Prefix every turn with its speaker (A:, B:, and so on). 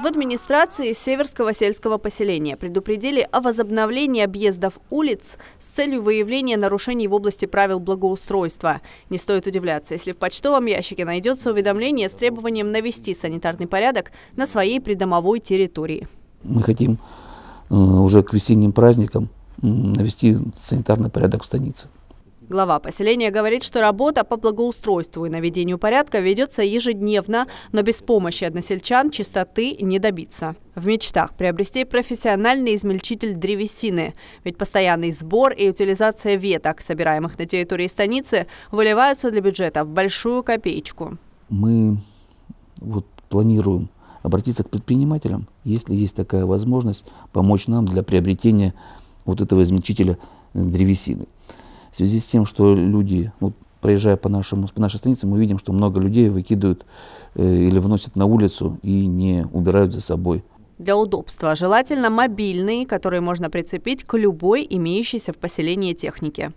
A: В администрации Северского сельского поселения предупредили о возобновлении объездов улиц с целью выявления нарушений в области правил благоустройства. Не стоит удивляться, если в почтовом ящике найдется уведомление с требованием навести санитарный порядок на своей придомовой территории.
B: Мы хотим э, уже к весенним праздникам навести санитарный порядок в станице.
A: Глава поселения говорит, что работа по благоустройству и наведению порядка ведется ежедневно, но без помощи односельчан чистоты не добиться. В мечтах приобрести профессиональный измельчитель древесины, ведь постоянный сбор и утилизация веток, собираемых на территории станицы, выливаются для бюджета в большую копеечку.
B: Мы вот планируем обратиться к предпринимателям, если есть такая возможность, помочь нам для приобретения вот этого измельчителя древесины в связи с тем, что люди, ну, проезжая по, нашему, по нашей странице, мы видим, что много людей выкидывают э, или вносят на улицу и не убирают за собой.
A: Для удобства желательно мобильные, которые можно прицепить к любой имеющейся в поселении технике.